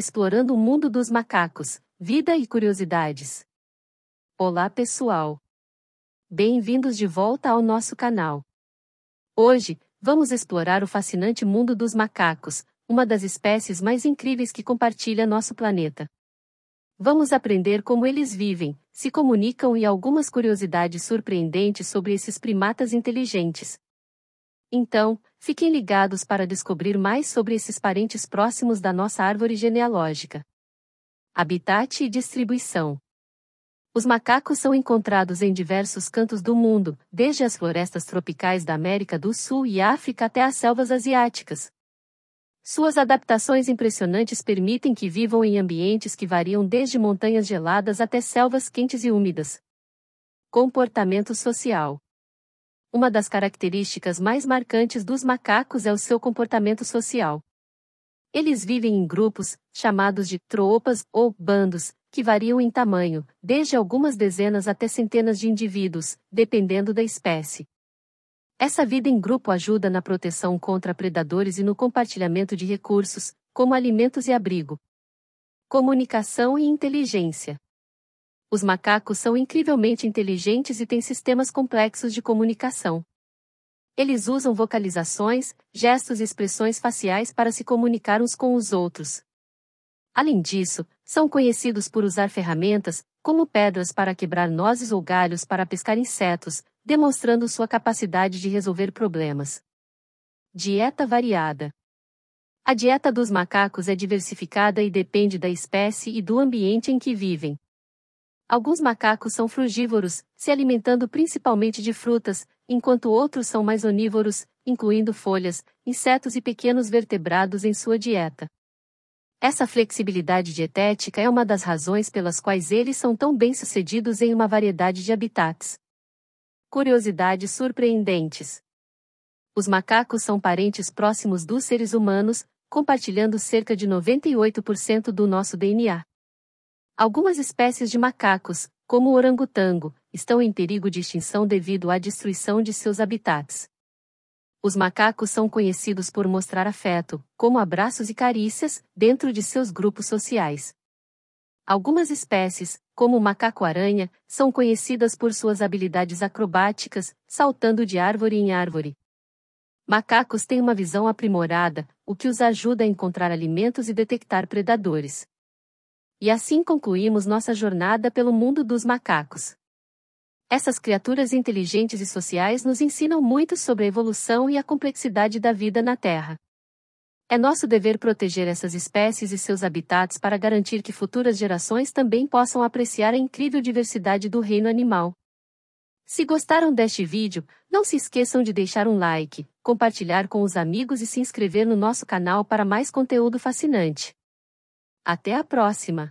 explorando o mundo dos macacos, vida e curiosidades. Olá, pessoal! Bem-vindos de volta ao nosso canal. Hoje, vamos explorar o fascinante mundo dos macacos, uma das espécies mais incríveis que compartilha nosso planeta. Vamos aprender como eles vivem, se comunicam e algumas curiosidades surpreendentes sobre esses primatas inteligentes, então, fiquem ligados para descobrir mais sobre esses parentes próximos da nossa árvore genealógica. Habitat e distribuição. Os macacos são encontrados em diversos cantos do mundo, desde as florestas tropicais da América do Sul e África até as selvas asiáticas. Suas adaptações impressionantes permitem que vivam em ambientes que variam desde montanhas geladas até selvas quentes e úmidas. Comportamento social uma das características mais marcantes dos macacos é o seu comportamento social. Eles vivem em grupos, chamados de tropas ou bandos, que variam em tamanho, desde algumas dezenas até centenas de indivíduos, dependendo da espécie. Essa vida em grupo ajuda na proteção contra predadores e no compartilhamento de recursos, como alimentos e abrigo. Comunicação e inteligência os macacos são incrivelmente inteligentes e têm sistemas complexos de comunicação. Eles usam vocalizações, gestos e expressões faciais para se comunicar uns com os outros. Além disso, são conhecidos por usar ferramentas, como pedras para quebrar nozes ou galhos para pescar insetos, demonstrando sua capacidade de resolver problemas. Dieta variada. A dieta dos macacos é diversificada e depende da espécie e do ambiente em que vivem. Alguns macacos são frugívoros, se alimentando principalmente de frutas, enquanto outros são mais onívoros, incluindo folhas, insetos e pequenos vertebrados em sua dieta. Essa flexibilidade dietética é uma das razões pelas quais eles são tão bem-sucedidos em uma variedade de habitats. Curiosidades surpreendentes. Os macacos são parentes próximos dos seres humanos, compartilhando cerca de 98% do nosso DNA. Algumas espécies de macacos, como o orangotango, estão em perigo de extinção devido à destruição de seus habitats. Os macacos são conhecidos por mostrar afeto, como abraços e carícias, dentro de seus grupos sociais. Algumas espécies, como o macaco-aranha, são conhecidas por suas habilidades acrobáticas, saltando de árvore em árvore. Macacos têm uma visão aprimorada, o que os ajuda a encontrar alimentos e detectar predadores. E assim concluímos nossa jornada pelo mundo dos macacos. Essas criaturas inteligentes e sociais nos ensinam muito sobre a evolução e a complexidade da vida na Terra. É nosso dever proteger essas espécies e seus habitats para garantir que futuras gerações também possam apreciar a incrível diversidade do reino animal. Se gostaram deste vídeo, não se esqueçam de deixar um like, compartilhar com os amigos e se inscrever no nosso canal para mais conteúdo fascinante. Até a próxima!